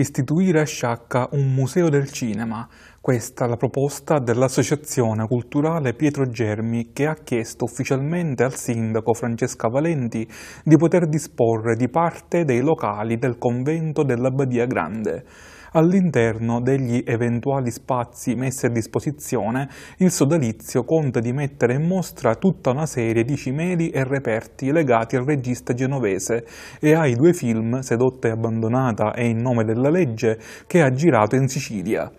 istituire a Sciacca un museo del cinema questa è la proposta dell'Associazione Culturale Pietro Germi che ha chiesto ufficialmente al sindaco Francesca Valenti di poter disporre di parte dei locali del convento dell'Abbadia Grande. All'interno degli eventuali spazi messi a disposizione, il sodalizio conta di mettere in mostra tutta una serie di cimeli e reperti legati al regista genovese e ai due film Sedotta e abbandonata e In nome della legge che ha girato in Sicilia.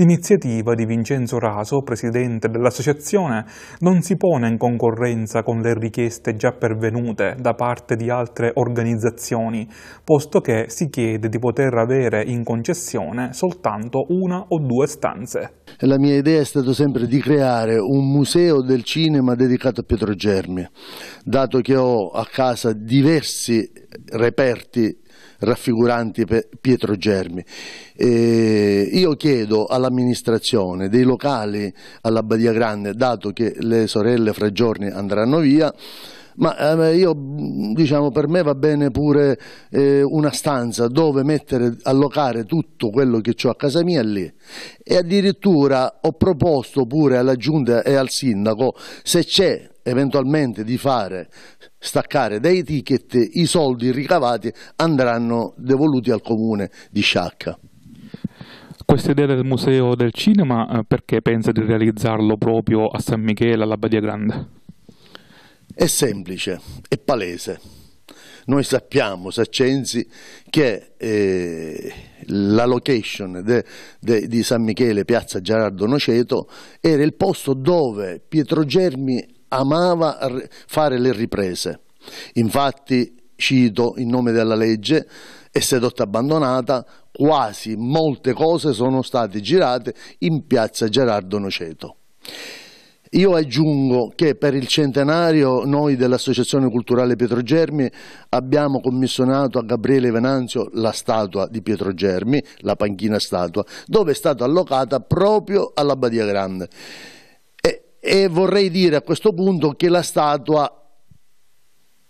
L'iniziativa di Vincenzo Raso, presidente dell'associazione, non si pone in concorrenza con le richieste già pervenute da parte di altre organizzazioni, posto che si chiede di poter avere in concessione soltanto una o due stanze. La mia idea è stata sempre di creare un museo del cinema dedicato a Pietro Germi, dato che ho a casa diversi reperti raffiguranti Pietro Germi. Eh, io chiedo all'amministrazione dei locali alla Badia Grande, dato che le sorelle fra giorni andranno via, ma eh, io, diciamo, per me va bene pure eh, una stanza dove mettere, allocare tutto quello che ho a casa mia lì e addirittura ho proposto pure alla giunta e al sindaco se c'è eventualmente di fare staccare dei ticket i soldi ricavati andranno devoluti al comune di Sciacca. Questa idea del Museo del Cinema eh, perché pensa di realizzarlo proprio a San Michele, alla Badia Grande? È semplice, è palese. Noi sappiamo, Saccenzi, che eh, la location de, de, di San Michele, piazza Gerardo Noceto, era il posto dove Pietro Germi amava fare le riprese. Infatti, cito in nome della legge, e sedotta abbandonata, quasi molte cose sono state girate in piazza Gerardo Noceto. Io aggiungo che per il centenario noi dell'Associazione Culturale Pietro Germi abbiamo commissionato a Gabriele Venanzio la statua di Pietro Germi, la panchina statua, dove è stata allocata proprio alla Badia Grande e vorrei dire a questo punto che la statua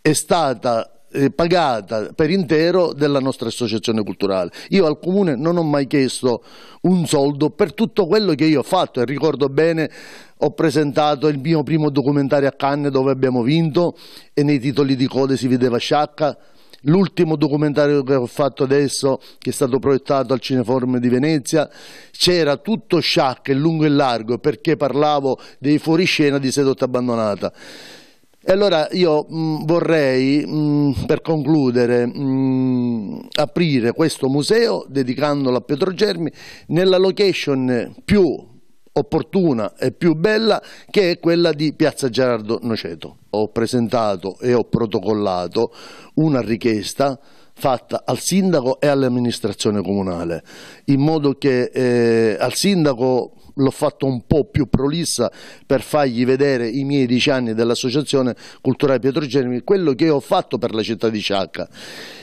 è stata eh, pagata per intero della nostra associazione culturale. Io al comune non ho mai chiesto un soldo per tutto quello che io ho fatto e ricordo bene ho presentato il mio primo documentario a Cannes dove abbiamo vinto e nei titoli di code si vedeva Sciacca l'ultimo documentario che ho fatto adesso, che è stato proiettato al Cineforum di Venezia, c'era tutto sciacca, lungo e largo, perché parlavo dei fuoriscena di sedotta abbandonata. E allora io mh, mm, vorrei, mh, mm, per concludere, mh, mm, aprire questo museo dedicandolo a Pietro Germi nella location più opportuna e più bella che è quella di Piazza Gerardo Noceto. Ho presentato e ho protocollato una richiesta fatta al sindaco e all'amministrazione comunale in modo che eh, al sindaco l'ho fatto un po' più prolissa per fargli vedere i miei dieci anni dell'associazione culturale Pietro Germi, quello che ho fatto per la città di Ciacca.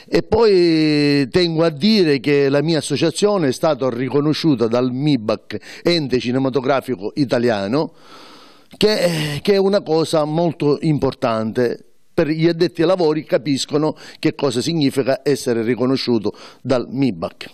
E poi tengo a dire che la mia associazione è stata riconosciuta dal MIBAC, ente cinematografico italiano, che, che è una cosa molto importante per gli addetti ai lavori capiscono che cosa significa essere riconosciuto dal MIBAC.